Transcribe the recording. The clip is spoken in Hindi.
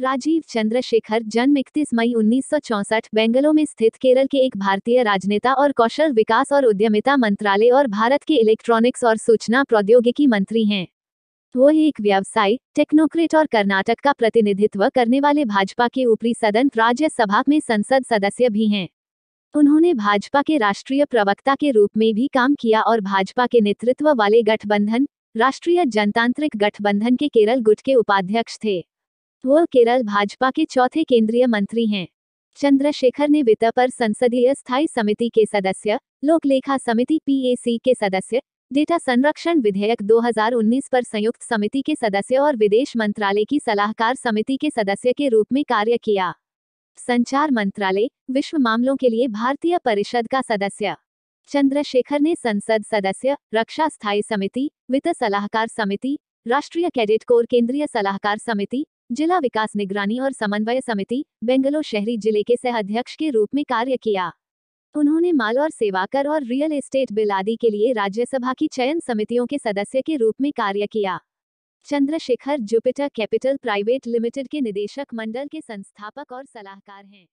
राजीव चंद्रशेखर जन्म इकतीस मई उन्नीस सौ बेंगलो में स्थित केरल के एक भारतीय राजनेता और कौशल विकास और उद्यमिता मंत्रालय और भारत के इलेक्ट्रॉनिक्स और सूचना प्रौद्योगिकी मंत्री हैं वो एक व्यवसायी टेक्नोक्रेट और कर्नाटक का प्रतिनिधित्व करने वाले भाजपा के ऊपरी सदन राज्यसभा में संसद सदस्य भी हैं उन्होंने भाजपा के राष्ट्रीय प्रवक्ता के रूप में भी काम किया और भाजपा के नेतृत्व वाले गठबंधन राष्ट्रीय जनतांत्रिक गठबंधन के केरल गुट के उपाध्यक्ष थे वह केरल भाजपा के चौथे केंद्रीय मंत्री हैं चंद्रशेखर ने वित्त पर संसदीय स्थायी समिति के सदस्य लोकलेखा समिति पीएसी के सदस्य डेटा संरक्षण विधेयक 2019 पर संयुक्त समिति के सदस्य और विदेश मंत्रालय की सलाहकार समिति के सदस्य के रूप में कार्य किया संचार मंत्रालय विश्व मामलों के लिए भारतीय परिषद का सदस्य चंद्रशेखर ने संसद सदस्य रक्षा स्थायी समिति वित्त सलाहकार समिति राष्ट्रीय कैडेट कोर केंद्रीय सलाहकार समिति जिला विकास निगरानी और समन्वय समिति बेंगलोर शहरी जिले के सह अध्यक्ष के रूप में कार्य किया उन्होंने माल और सेवा कर और रियल एस्टेट बिल आदि के लिए राज्यसभा की चयन समितियों के सदस्य के रूप में कार्य किया Chandrashekhar Jupiter capital private limited के निदेशक मंडल के संस्थापक और सलाहकार हैं